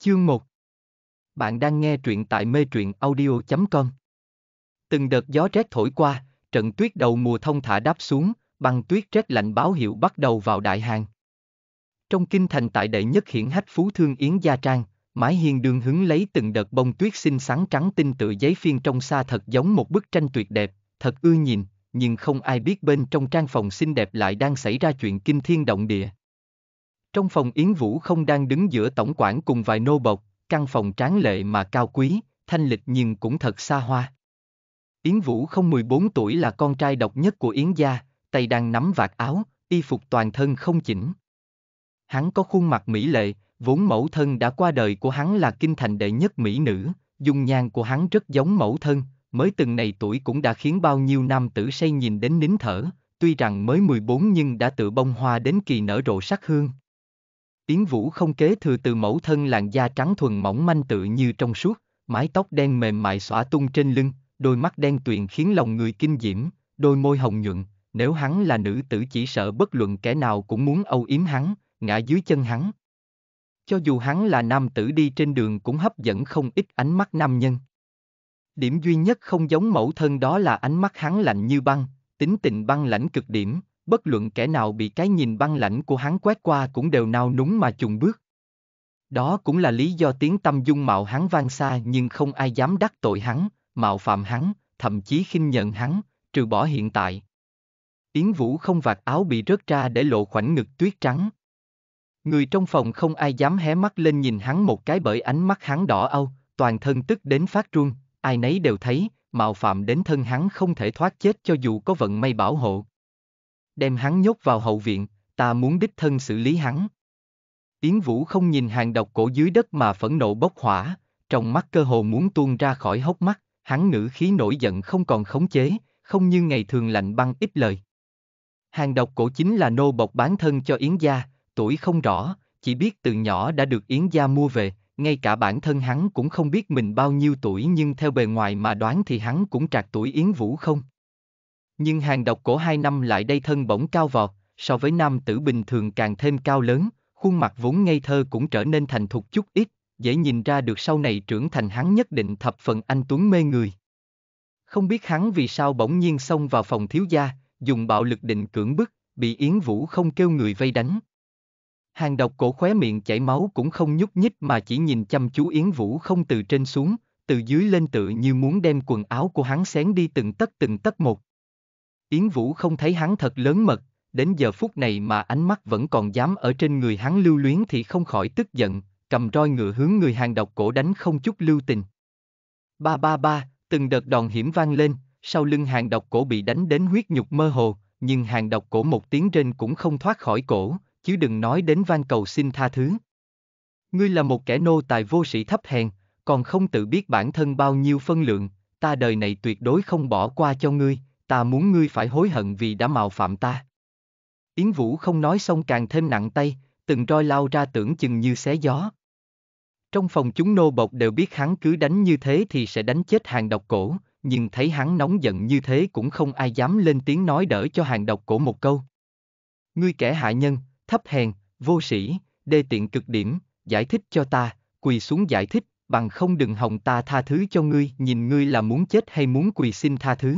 Chương 1 Bạn đang nghe truyện tại mê truyện audio.com Từng đợt gió rét thổi qua, trận tuyết đầu mùa thông thả đáp xuống, băng tuyết rét lạnh báo hiệu bắt đầu vào đại hàng. Trong kinh thành tại đệ nhất hiển hách phú thương Yến Gia Trang, mái hiên đường hứng lấy từng đợt bông tuyết xinh xắn trắng tinh tựa giấy phiên trong xa thật giống một bức tranh tuyệt đẹp, thật ưa nhìn, nhưng không ai biết bên trong trang phòng xinh đẹp lại đang xảy ra chuyện kinh thiên động địa. Trong phòng Yến Vũ không đang đứng giữa tổng quản cùng vài nô bộc, căn phòng tráng lệ mà cao quý, thanh lịch nhưng cũng thật xa hoa. Yến Vũ không 14 tuổi là con trai độc nhất của Yến gia, tay đang nắm vạt áo, y phục toàn thân không chỉnh. Hắn có khuôn mặt mỹ lệ, vốn mẫu thân đã qua đời của hắn là kinh thành đệ nhất mỹ nữ, dung nhan của hắn rất giống mẫu thân, mới từng này tuổi cũng đã khiến bao nhiêu nam tử say nhìn đến nín thở, tuy rằng mới 14 nhưng đã tự bông hoa đến kỳ nở rộ sắc hương. Yến Vũ không kế thừa từ mẫu thân làn da trắng thuần mỏng manh tự như trong suốt, mái tóc đen mềm mại xõa tung trên lưng, đôi mắt đen tuyền khiến lòng người kinh diễm, đôi môi hồng nhuận, nếu hắn là nữ tử chỉ sợ bất luận kẻ nào cũng muốn âu yếm hắn, ngã dưới chân hắn. Cho dù hắn là nam tử đi trên đường cũng hấp dẫn không ít ánh mắt nam nhân. Điểm duy nhất không giống mẫu thân đó là ánh mắt hắn lạnh như băng, tính tình băng lãnh cực điểm, bất luận kẻ nào bị cái nhìn băng lãnh của hắn quét qua cũng đều nao núng mà chùn bước. Đó cũng là lý do tiếng tâm dung mạo hắn vang xa nhưng không ai dám đắc tội hắn, mạo phạm hắn, thậm chí khinh nhận hắn, trừ bỏ hiện tại. Yến Vũ không vạt áo bị rớt ra để lộ khoảnh ngực tuyết trắng. Người trong phòng không ai dám hé mắt lên nhìn hắn một cái bởi ánh mắt hắn đỏ âu, toàn thân tức đến phát run, ai nấy đều thấy, mạo phạm đến thân hắn không thể thoát chết cho dù có vận may bảo hộ đem hắn nhốt vào hậu viện, ta muốn đích thân xử lý hắn. Yến Vũ không nhìn hàng độc cổ dưới đất mà phẫn nộ bốc hỏa, trong mắt cơ hồ muốn tuôn ra khỏi hốc mắt, hắn ngữ khí nổi giận không còn khống chế, không như ngày thường lạnh băng ít lời. Hàng độc cổ chính là nô bộc bán thân cho Yến gia, tuổi không rõ, chỉ biết từ nhỏ đã được Yến gia mua về, ngay cả bản thân hắn cũng không biết mình bao nhiêu tuổi nhưng theo bề ngoài mà đoán thì hắn cũng trạc tuổi Yến Vũ không. Nhưng hàng độc cổ hai năm lại đây thân bỗng cao vọt, so với nam tử bình thường càng thêm cao lớn, khuôn mặt vốn ngây thơ cũng trở nên thành thục chút ít, dễ nhìn ra được sau này trưởng thành hắn nhất định thập phần anh tuấn mê người. Không biết hắn vì sao bỗng nhiên xông vào phòng thiếu gia, dùng bạo lực định cưỡng bức, bị Yến Vũ không kêu người vây đánh. Hàng độc cổ khóe miệng chảy máu cũng không nhúc nhích mà chỉ nhìn chăm chú Yến Vũ không từ trên xuống, từ dưới lên tự như muốn đem quần áo của hắn xén đi từng tấc từng tấc một. Yến Vũ không thấy hắn thật lớn mật, đến giờ phút này mà ánh mắt vẫn còn dám ở trên người hắn lưu luyến thì không khỏi tức giận, cầm roi ngựa hướng người hàng độc cổ đánh không chút lưu tình. Ba ba ba, từng đợt đòn hiểm vang lên, sau lưng hàng độc cổ bị đánh đến huyết nhục mơ hồ, nhưng hàng độc cổ một tiếng trên cũng không thoát khỏi cổ, chứ đừng nói đến van cầu xin tha thứ. Ngươi là một kẻ nô tài vô sĩ thấp hèn, còn không tự biết bản thân bao nhiêu phân lượng, ta đời này tuyệt đối không bỏ qua cho ngươi, ta muốn ngươi phải hối hận vì đã mạo phạm ta. Yến Vũ không nói xong càng thêm nặng tay, từng roi lao ra tưởng chừng như xé gió. Trong phòng chúng nô bộc đều biết hắn cứ đánh như thế thì sẽ đánh chết hàng độc cổ, nhưng thấy hắn nóng giận như thế cũng không ai dám lên tiếng nói đỡ cho hàng độc cổ một câu. Ngươi kẻ hạ nhân, thấp hèn, vô sĩ, đê tiện cực điểm, giải thích cho ta, quỳ xuống giải thích, bằng không đừng hòng ta tha thứ cho ngươi, nhìn ngươi là muốn chết hay muốn quỳ xin tha thứ.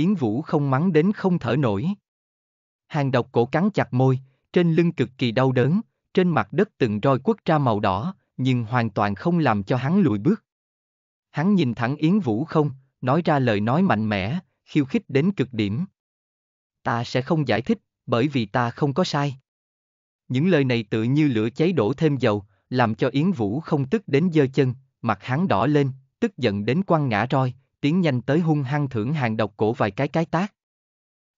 Yến Vũ không mắng đến không thở nổi. Hàng độc cổ cắn chặt môi, trên lưng cực kỳ đau đớn, trên mặt đất từng roi quất ra màu đỏ, nhưng hoàn toàn không làm cho hắn lùi bước. Hắn nhìn thẳng Yến Vũ không, nói ra lời nói mạnh mẽ, khiêu khích đến cực điểm. Ta sẽ không giải thích, bởi vì ta không có sai. Những lời này tự như lửa cháy đổ thêm dầu, làm cho Yến Vũ không tức đến dơ chân, mặt hắn đỏ lên, tức giận đến quăng ngã roi, tiến nhanh tới hung hăng thưởng hàng độc cổ vài cái cái tác.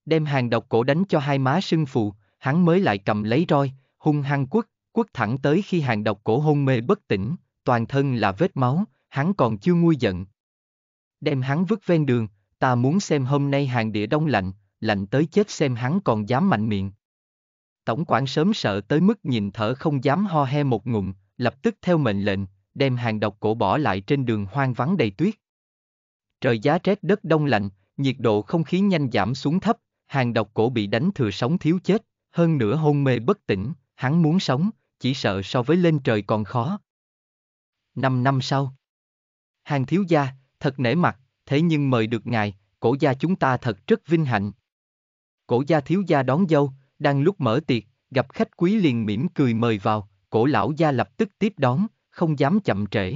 Đem hàng độc cổ đánh cho hai má sưng phù, hắn mới lại cầm lấy roi, hung hăng quất, quất thẳng tới khi hàng độc cổ hôn mê bất tỉnh, toàn thân là vết máu, hắn còn chưa nguôi giận. Đem hắn vứt ven đường, ta muốn xem hôm nay hàng địa đông lạnh, lạnh tới chết xem hắn còn dám mạnh miệng. Tổng quản sớm sợ tới mức nhìn thở không dám ho he một ngụm, lập tức theo mệnh lệnh, đem hàng độc cổ bỏ lại trên đường hoang vắng đầy tuyết. Trời giá rét đất đông lạnh, nhiệt độ không khí nhanh giảm xuống thấp, hàng độc cổ bị đánh thừa sống thiếu chết, hơn nữa hôn mê bất tỉnh, hắn muốn sống, chỉ sợ so với lên trời còn khó. Năm năm sau, hàng thiếu gia, thật nể mặt, thế nhưng mời được ngài, cổ gia chúng ta thật rất vinh hạnh. Cổ gia thiếu gia đón dâu, đang lúc mở tiệc, gặp khách quý liền mỉm cười mời vào, cổ lão gia lập tức tiếp đón, không dám chậm trễ.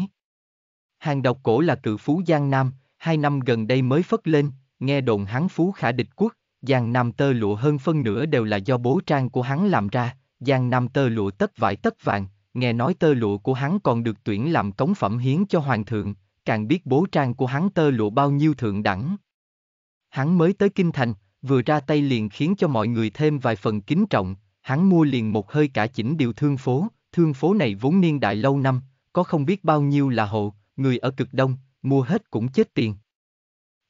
Hàng độc cổ là cự phú Giang Nam, hai năm gần đây mới phất lên, nghe đồn hắn phú khả địch quốc, Giang Nam tơ lụa hơn phân nửa đều là do bố trang của hắn làm ra, Giang Nam tơ lụa tất vải tất vàng, nghe nói tơ lụa của hắn còn được tuyển làm cống phẩm hiến cho hoàng thượng, càng biết bố trang của hắn tơ lụa bao nhiêu thượng đẳng. Hắn mới tới Kinh Thành, vừa ra tay liền khiến cho mọi người thêm vài phần kính trọng, hắn mua liền một hơi cả chỉnh điều thương phố, thương phố này vốn niên đại lâu năm, có không biết bao nhiêu là hộ, người ở cực đông, mua hết cũng chết tiền.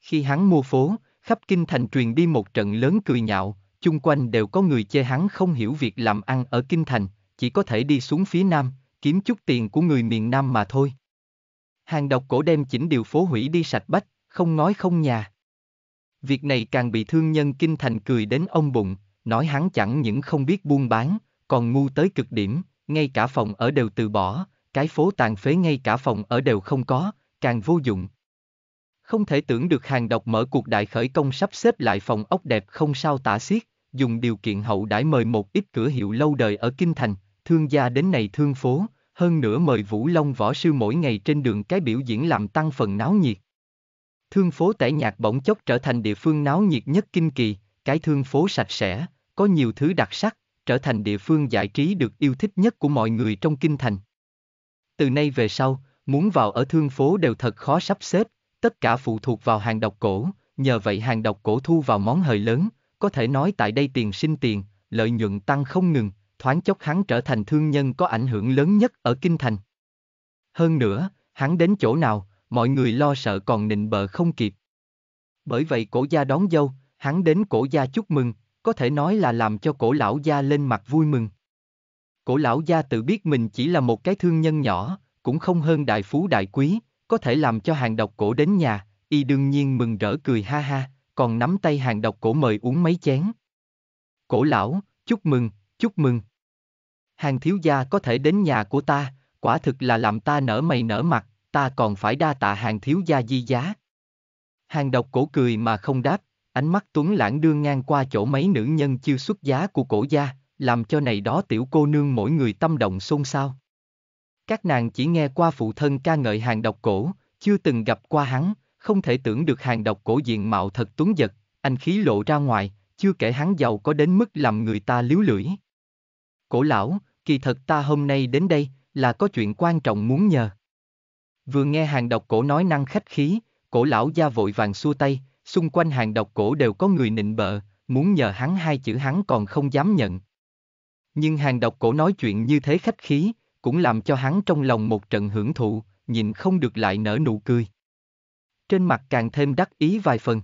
Khi hắn mua phố, khắp kinh thành truyền đi một trận lớn cười nhạo, chung quanh đều có người chê hắn không hiểu việc làm ăn ở kinh thành, chỉ có thể đi xuống phía nam, kiếm chút tiền của người miền nam mà thôi. Hàng độc cổ đem chỉnh điều phố hủy đi sạch bách, không nói không nhà. Việc này càng bị thương nhân kinh thành cười đến ông bụng, nói hắn chẳng những không biết buôn bán, còn ngu tới cực điểm, ngay cả phòng ở đều từ bỏ, cái phố tàn phế ngay cả phòng ở đều không có, càng vô dụng. Không thể tưởng được hàng độc mở cuộc đại khởi công sắp xếp lại phòng ốc đẹp không sao tả xiết, dùng điều kiện hậu đãi mời một ít cửa hiệu lâu đời ở Kinh Thành, thương gia đến này thương phố, hơn nữa mời Vũ Long võ sư mỗi ngày trên đường cái biểu diễn làm tăng phần náo nhiệt. Thương phố tẻ nhạc bỗng chốc trở thành địa phương náo nhiệt nhất kinh kỳ, cái thương phố sạch sẽ, có nhiều thứ đặc sắc, trở thành địa phương giải trí được yêu thích nhất của mọi người trong kinh thành. Từ nay về sau, Muốn vào ở thương phố đều thật khó sắp xếp, tất cả phụ thuộc vào hàng độc cổ, nhờ vậy hàng độc cổ thu vào món hời lớn, có thể nói tại đây tiền sinh tiền, lợi nhuận tăng không ngừng, thoáng chốc hắn trở thành thương nhân có ảnh hưởng lớn nhất ở Kinh Thành. Hơn nữa, hắn đến chỗ nào, mọi người lo sợ còn nịnh bợ không kịp. Bởi vậy cổ gia đón dâu, hắn đến cổ gia chúc mừng, có thể nói là làm cho cổ lão gia lên mặt vui mừng. Cổ lão gia tự biết mình chỉ là một cái thương nhân nhỏ, cũng không hơn đại phú đại quý, có thể làm cho hàng độc cổ đến nhà, y đương nhiên mừng rỡ cười ha ha, còn nắm tay hàng độc cổ mời uống mấy chén. Cổ lão, chúc mừng, chúc mừng. Hàng thiếu gia có thể đến nhà của ta, quả thực là làm ta nở mày nở mặt, ta còn phải đa tạ hàng thiếu gia di giá. Hàng độc cổ cười mà không đáp, ánh mắt tuấn lãng đưa ngang qua chỗ mấy nữ nhân chưa xuất giá của cổ gia, làm cho này đó tiểu cô nương mỗi người tâm động xôn xao các nàng chỉ nghe qua phụ thân ca ngợi hàng độc cổ, chưa từng gặp qua hắn, không thể tưởng được hàng độc cổ diện mạo thật tuấn giật, anh khí lộ ra ngoài, chưa kể hắn giàu có đến mức làm người ta liếu lưỡi. Cổ lão, kỳ thật ta hôm nay đến đây, là có chuyện quan trọng muốn nhờ. Vừa nghe hàng độc cổ nói năng khách khí, cổ lão gia vội vàng xua tay, xung quanh hàng độc cổ đều có người nịnh bợ, muốn nhờ hắn hai chữ hắn còn không dám nhận. Nhưng hàng độc cổ nói chuyện như thế khách khí, cũng làm cho hắn trong lòng một trận hưởng thụ, nhìn không được lại nở nụ cười. Trên mặt càng thêm đắc ý vài phần.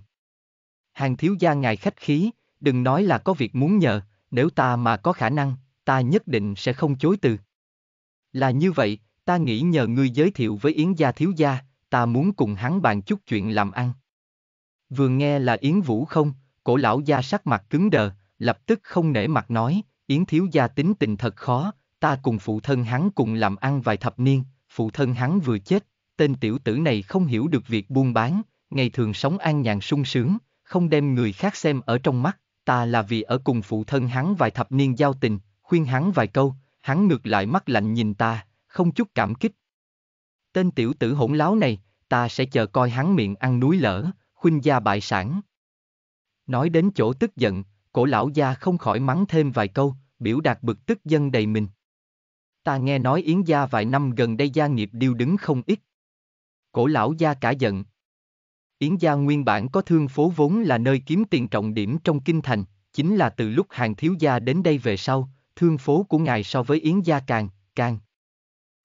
Hàng thiếu gia ngài khách khí, đừng nói là có việc muốn nhờ, nếu ta mà có khả năng, ta nhất định sẽ không chối từ. Là như vậy, ta nghĩ nhờ ngươi giới thiệu với Yến gia thiếu gia, ta muốn cùng hắn bàn chút chuyện làm ăn. Vừa nghe là Yến Vũ không, cổ lão gia sắc mặt cứng đờ, lập tức không nể mặt nói, Yến thiếu gia tính tình thật khó, ta cùng phụ thân hắn cùng làm ăn vài thập niên, phụ thân hắn vừa chết, tên tiểu tử này không hiểu được việc buôn bán, ngày thường sống an nhàn sung sướng, không đem người khác xem ở trong mắt, ta là vì ở cùng phụ thân hắn vài thập niên giao tình, khuyên hắn vài câu, hắn ngược lại mắt lạnh nhìn ta, không chút cảm kích. Tên tiểu tử hỗn láo này, ta sẽ chờ coi hắn miệng ăn núi lở, khuynh gia bại sản. Nói đến chỗ tức giận, cổ lão gia không khỏi mắng thêm vài câu, biểu đạt bực tức dân đầy mình. Ta nghe nói Yến gia vài năm gần đây gia nghiệp điêu đứng không ít. Cổ lão gia cả giận. Yến gia nguyên bản có thương phố vốn là nơi kiếm tiền trọng điểm trong kinh thành, chính là từ lúc hàng thiếu gia đến đây về sau, thương phố của ngài so với Yến gia càng, càng.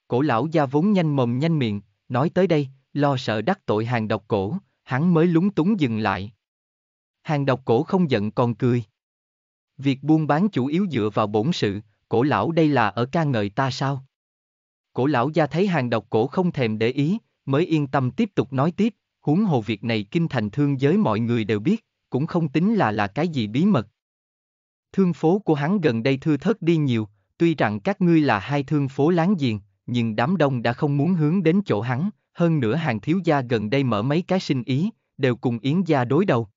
Cổ lão gia vốn nhanh mồm nhanh miệng, nói tới đây, lo sợ đắc tội hàng độc cổ, hắn mới lúng túng dừng lại. Hàng độc cổ không giận còn cười. Việc buôn bán chủ yếu dựa vào bổn sự, cổ lão đây là ở ca ngợi ta sao? Cổ lão gia thấy hàng độc cổ không thèm để ý, mới yên tâm tiếp tục nói tiếp, huống hồ việc này kinh thành thương giới mọi người đều biết, cũng không tính là là cái gì bí mật. Thương phố của hắn gần đây thưa thớt đi nhiều, tuy rằng các ngươi là hai thương phố láng giềng, nhưng đám đông đã không muốn hướng đến chỗ hắn, hơn nữa hàng thiếu gia gần đây mở mấy cái sinh ý, đều cùng yến gia đối đầu.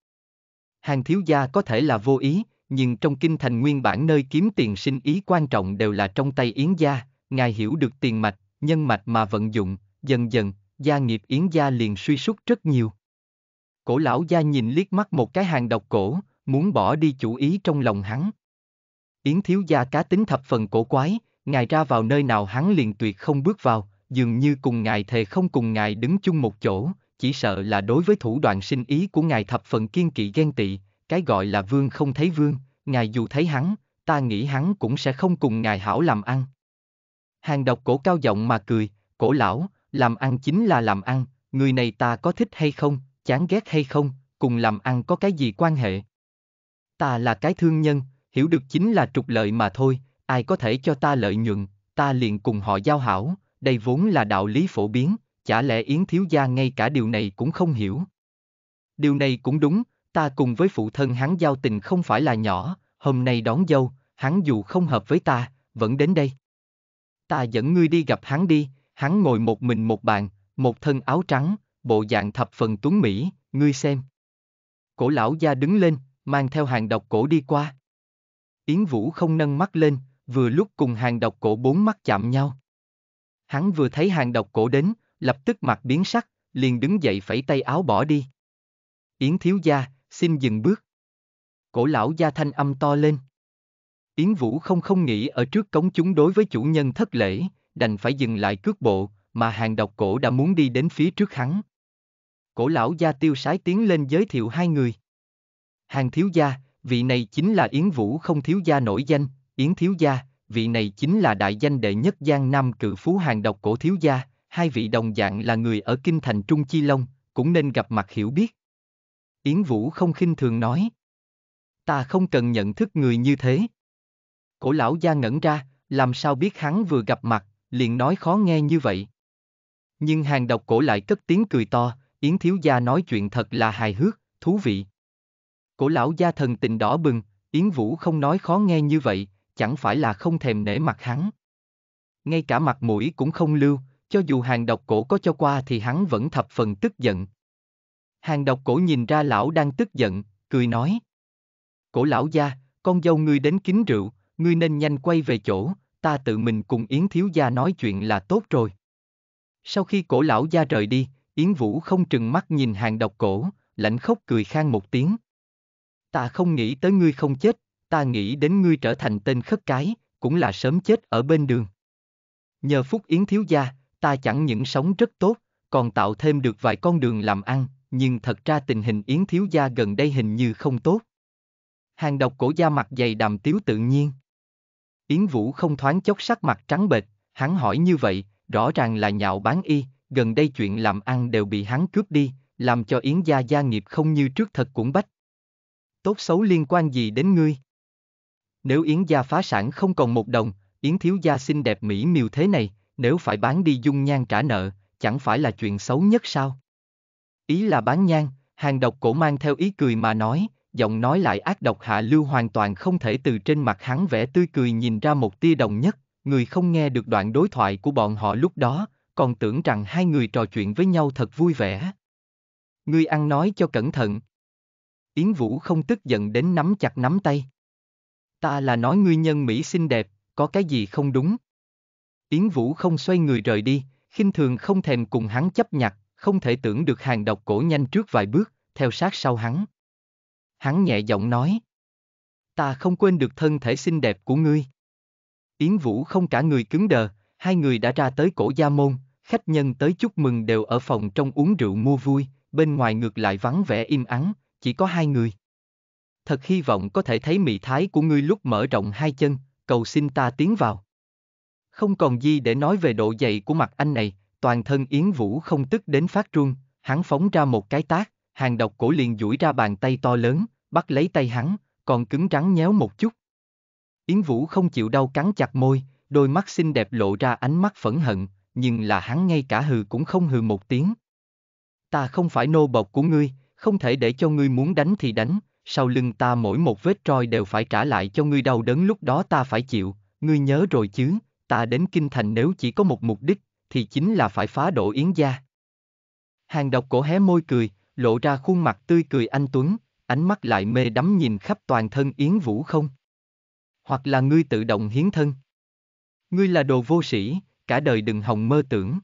Hàng thiếu gia có thể là vô ý, nhưng trong kinh thành nguyên bản nơi kiếm tiền sinh ý quan trọng đều là trong tay Yến gia, ngài hiểu được tiền mạch, nhân mạch mà vận dụng, dần dần, gia nghiệp Yến gia liền suy sút rất nhiều. Cổ lão gia nhìn liếc mắt một cái hàng độc cổ, muốn bỏ đi chủ ý trong lòng hắn. Yến thiếu gia cá tính thập phần cổ quái, ngài ra vào nơi nào hắn liền tuyệt không bước vào, dường như cùng ngài thề không cùng ngài đứng chung một chỗ, chỉ sợ là đối với thủ đoạn sinh ý của ngài thập phần kiên kỵ ghen tị, cái gọi là vương không thấy vương, ngài dù thấy hắn, ta nghĩ hắn cũng sẽ không cùng ngài hảo làm ăn. Hàng độc cổ cao giọng mà cười, cổ lão, làm ăn chính là làm ăn, người này ta có thích hay không, chán ghét hay không, cùng làm ăn có cái gì quan hệ. Ta là cái thương nhân, hiểu được chính là trục lợi mà thôi, ai có thể cho ta lợi nhuận, ta liền cùng họ giao hảo, đây vốn là đạo lý phổ biến, chả lẽ Yến Thiếu Gia ngay cả điều này cũng không hiểu. Điều này cũng đúng, ta cùng với phụ thân hắn giao tình không phải là nhỏ, hôm nay đón dâu, hắn dù không hợp với ta, vẫn đến đây. Ta dẫn ngươi đi gặp hắn đi, hắn ngồi một mình một bàn, một thân áo trắng, bộ dạng thập phần tuấn Mỹ, ngươi xem. Cổ lão gia đứng lên, mang theo hàng độc cổ đi qua. Yến Vũ không nâng mắt lên, vừa lúc cùng hàng độc cổ bốn mắt chạm nhau. Hắn vừa thấy hàng độc cổ đến, lập tức mặt biến sắc, liền đứng dậy phẩy tay áo bỏ đi. Yến thiếu gia, xin dừng bước. Cổ lão gia thanh âm to lên. Yến Vũ không không nghĩ ở trước cống chúng đối với chủ nhân thất lễ, đành phải dừng lại cước bộ, mà hàng độc cổ đã muốn đi đến phía trước hắn. Cổ lão gia tiêu sái tiến lên giới thiệu hai người. Hàng thiếu gia, vị này chính là Yến Vũ không thiếu gia nổi danh, Yến thiếu gia, vị này chính là đại danh đệ nhất giang nam cự phú hàng độc cổ thiếu gia, hai vị đồng dạng là người ở kinh thành Trung Chi Long, cũng nên gặp mặt hiểu biết. Yến Vũ không khinh thường nói. Ta không cần nhận thức người như thế. Cổ lão gia ngẩn ra, làm sao biết hắn vừa gặp mặt, liền nói khó nghe như vậy. Nhưng hàng độc cổ lại cất tiếng cười to, Yến Thiếu Gia nói chuyện thật là hài hước, thú vị. Cổ lão gia thần tình đỏ bừng, Yến Vũ không nói khó nghe như vậy, chẳng phải là không thèm nể mặt hắn. Ngay cả mặt mũi cũng không lưu, cho dù hàng độc cổ có cho qua thì hắn vẫn thập phần tức giận. Hàng độc cổ nhìn ra lão đang tức giận, cười nói. Cổ lão gia, con dâu ngươi đến kính rượu, ngươi nên nhanh quay về chỗ, ta tự mình cùng Yến Thiếu Gia nói chuyện là tốt rồi. Sau khi cổ lão gia rời đi, Yến Vũ không trừng mắt nhìn hàng độc cổ, lạnh khóc cười khang một tiếng. Ta không nghĩ tới ngươi không chết, ta nghĩ đến ngươi trở thành tên khất cái, cũng là sớm chết ở bên đường. Nhờ phúc Yến Thiếu Gia, ta chẳng những sống rất tốt, còn tạo thêm được vài con đường làm ăn, nhưng thật ra tình hình Yến Thiếu Gia gần đây hình như không tốt. Hàng độc cổ da mặt dày đàm tiếu tự nhiên. Yến Vũ không thoáng chốc sắc mặt trắng bệch, hắn hỏi như vậy, rõ ràng là nhạo bán y, gần đây chuyện làm ăn đều bị hắn cướp đi, làm cho Yến gia gia nghiệp không như trước thật cũng bách. Tốt xấu liên quan gì đến ngươi? Nếu Yến gia phá sản không còn một đồng, Yến thiếu gia xinh đẹp mỹ miều thế này, nếu phải bán đi dung nhan trả nợ, chẳng phải là chuyện xấu nhất sao? Ý là bán nhang, hàng độc cổ mang theo ý cười mà nói, giọng nói lại ác độc hạ lưu hoàn toàn không thể từ trên mặt hắn vẽ tươi cười nhìn ra một tia đồng nhất, người không nghe được đoạn đối thoại của bọn họ lúc đó, còn tưởng rằng hai người trò chuyện với nhau thật vui vẻ. Ngươi ăn nói cho cẩn thận. Yến Vũ không tức giận đến nắm chặt nắm tay. Ta là nói ngươi nhân Mỹ xinh đẹp, có cái gì không đúng. Yến Vũ không xoay người rời đi, khinh thường không thèm cùng hắn chấp nhặt, không thể tưởng được hàng độc cổ nhanh trước vài bước, theo sát sau hắn. Hắn nhẹ giọng nói. Ta không quên được thân thể xinh đẹp của ngươi. Yến Vũ không cả người cứng đờ, hai người đã ra tới cổ gia môn, khách nhân tới chúc mừng đều ở phòng trong uống rượu mua vui, bên ngoài ngược lại vắng vẻ im ắng, chỉ có hai người. Thật hy vọng có thể thấy mị thái của ngươi lúc mở rộng hai chân, cầu xin ta tiến vào. Không còn gì để nói về độ dày của mặt anh này, toàn thân Yến Vũ không tức đến phát run, hắn phóng ra một cái tác, hàng độc cổ liền duỗi ra bàn tay to lớn, bắt lấy tay hắn, còn cứng rắn nhéo một chút. Yến Vũ không chịu đau cắn chặt môi, đôi mắt xinh đẹp lộ ra ánh mắt phẫn hận, nhưng là hắn ngay cả hừ cũng không hừ một tiếng. Ta không phải nô bộc của ngươi, không thể để cho ngươi muốn đánh thì đánh, sau lưng ta mỗi một vết roi đều phải trả lại cho ngươi đau đớn lúc đó ta phải chịu, ngươi nhớ rồi chứ, ta đến kinh thành nếu chỉ có một mục đích, thì chính là phải phá đổ yến gia. Hàng độc cổ hé môi cười, lộ ra khuôn mặt tươi cười anh Tuấn, ánh mắt lại mê đắm nhìn khắp toàn thân Yến Vũ không. Hoặc là ngươi tự động hiến thân. Ngươi là đồ vô sĩ, cả đời đừng hòng mơ tưởng.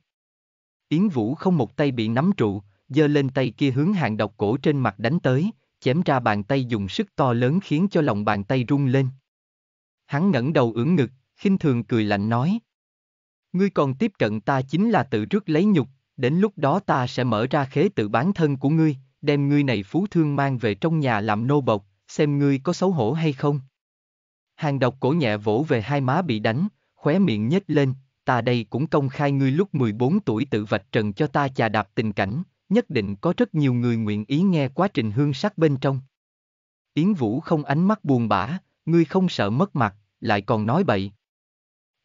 Yến Vũ không một tay bị nắm trụ, giơ lên tay kia hướng hàng độc cổ trên mặt đánh tới, chém ra bàn tay dùng sức to lớn khiến cho lòng bàn tay rung lên. Hắn ngẩng đầu ưỡn ngực, khinh thường cười lạnh nói, Ngươi còn tiếp cận ta chính là tự rước lấy nhục, đến lúc đó ta sẽ mở ra khế tự bán thân của ngươi, đem ngươi này phú thương mang về trong nhà làm nô bộc, xem ngươi có xấu hổ hay không. Hàng độc cổ nhẹ vỗ về hai má bị đánh, khóe miệng nhếch lên, ta đây cũng công khai ngươi lúc 14 tuổi tự vạch trần cho ta chà đạp tình cảnh, nhất định có rất nhiều người nguyện ý nghe quá trình hương sắc bên trong. Yến Vũ không ánh mắt buồn bã, ngươi không sợ mất mặt, lại còn nói bậy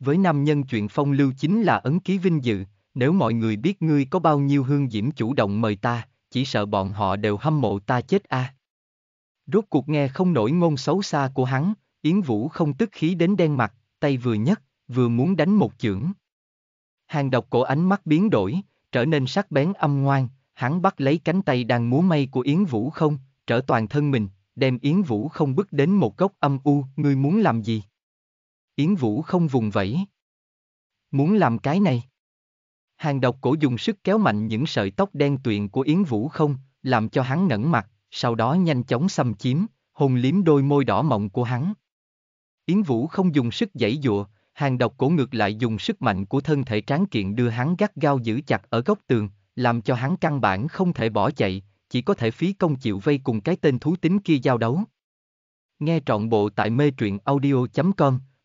với nam nhân chuyện phong lưu chính là ấn ký vinh dự, nếu mọi người biết ngươi có bao nhiêu hương diễm chủ động mời ta, chỉ sợ bọn họ đều hâm mộ ta chết a. À. Rốt cuộc nghe không nổi ngôn xấu xa của hắn, Yến Vũ không tức khí đến đen mặt, tay vừa nhấc, vừa muốn đánh một chưởng. Hàng độc cổ ánh mắt biến đổi, trở nên sắc bén âm ngoan, hắn bắt lấy cánh tay đang múa mây của Yến Vũ không, trở toàn thân mình, đem Yến Vũ không bước đến một góc âm u, ngươi muốn làm gì? Yến Vũ không vùng vẫy. Muốn làm cái này. Hàng độc cổ dùng sức kéo mạnh những sợi tóc đen tuyền của Yến Vũ không, làm cho hắn ngẩn mặt, sau đó nhanh chóng xâm chiếm, hồn liếm đôi môi đỏ mọng của hắn. Yến Vũ không dùng sức giãy dụa, hàng độc cổ ngược lại dùng sức mạnh của thân thể tráng kiện đưa hắn gắt gao giữ chặt ở góc tường, làm cho hắn căn bản không thể bỏ chạy, chỉ có thể phí công chịu vây cùng cái tên thú tính kia giao đấu. Nghe trọn bộ tại mê truyện audio.com